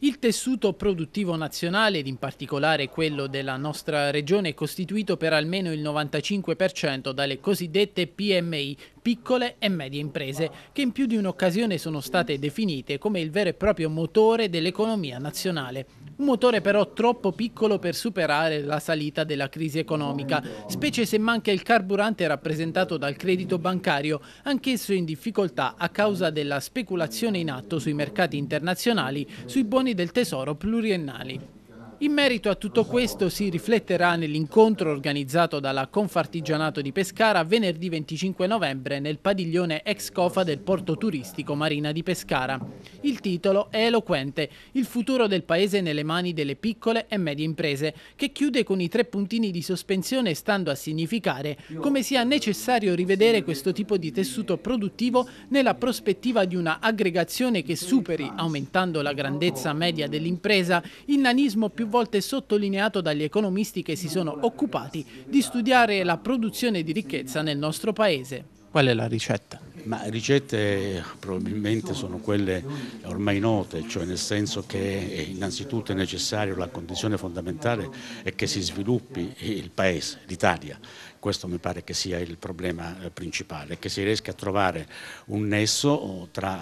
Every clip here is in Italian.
Il tessuto produttivo nazionale ed in particolare quello della nostra regione è costituito per almeno il 95% dalle cosiddette PMI, piccole e medie imprese, che in più di un'occasione sono state definite come il vero e proprio motore dell'economia nazionale. Un motore però troppo piccolo per superare la salita della crisi economica, specie se manca il carburante rappresentato dal credito bancario, anch'esso in difficoltà a causa della speculazione in atto sui mercati internazionali sui buoni del tesoro pluriennali. In merito a tutto questo si rifletterà nell'incontro organizzato dalla Confartigianato di Pescara venerdì 25 novembre nel padiglione ex cofa del porto turistico Marina di Pescara. Il titolo è eloquente, il futuro del paese nelle mani delle piccole e medie imprese, che chiude con i tre puntini di sospensione stando a significare come sia necessario rivedere questo tipo di tessuto produttivo nella prospettiva di una aggregazione che superi, aumentando la grandezza media dell'impresa, il nanismo più volte sottolineato dagli economisti che si sono occupati di studiare la produzione di ricchezza nel nostro Paese. Qual è la ricetta? Ma ricette probabilmente sono quelle ormai note, cioè nel senso che innanzitutto è necessario la condizione fondamentale è che si sviluppi il paese, l'Italia. Questo mi pare che sia il problema eh, principale, che si riesca a trovare un nesso tra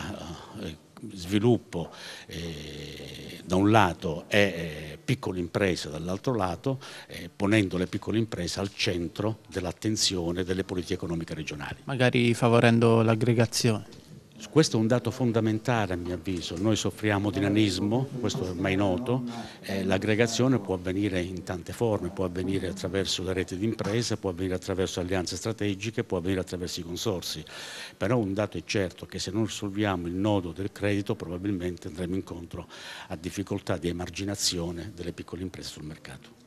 eh, sviluppo eh, da un lato e eh, piccole imprese dall'altro lato, eh, ponendo le piccole imprese al centro dell'attenzione delle politiche economiche regionali. Magari favorendo l'aggregazione. Questo è un dato fondamentale a mio avviso, noi soffriamo di nanismo, questo è ormai noto, l'aggregazione può avvenire in tante forme, può avvenire attraverso la rete di imprese, può avvenire attraverso alleanze strategiche, può avvenire attraverso i consorsi, però un dato è certo che se non risolviamo il nodo del credito probabilmente andremo incontro a difficoltà di emarginazione delle piccole imprese sul mercato.